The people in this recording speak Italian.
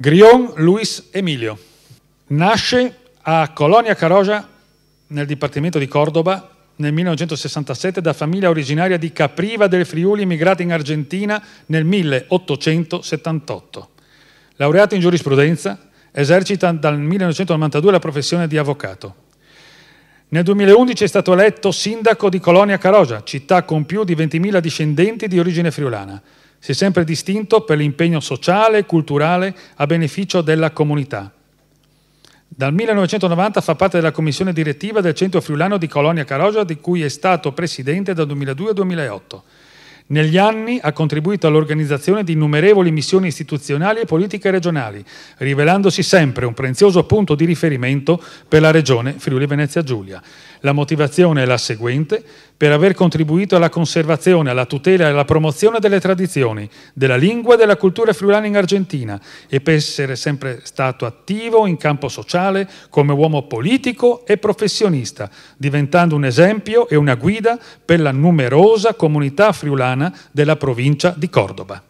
Grion Luis Emilio nasce a Colonia Carogia, nel dipartimento di Cordoba nel 1967 da famiglia originaria di Capriva del Friuli immigrata in Argentina nel 1878. Laureato in giurisprudenza, esercita dal 1992 la professione di avvocato. Nel 2011 è stato eletto sindaco di Colonia Carogia, città con più di 20.000 discendenti di origine friulana. Si è sempre distinto per l'impegno sociale e culturale a beneficio della comunità. Dal 1990 fa parte della commissione direttiva del Centro Friulano di Colonia Carogia, di cui è stato presidente dal 2002 al 2008. Negli anni ha contribuito all'organizzazione di innumerevoli missioni istituzionali e politiche regionali, rivelandosi sempre un prezioso punto di riferimento per la regione Friuli Venezia Giulia. La motivazione è la seguente, per aver contribuito alla conservazione, alla tutela e alla promozione delle tradizioni, della lingua e della cultura friulana in Argentina e per essere sempre stato attivo in campo sociale come uomo politico e professionista, diventando un esempio e una guida per la numerosa comunità friulana urbana della provincia di Cordoba.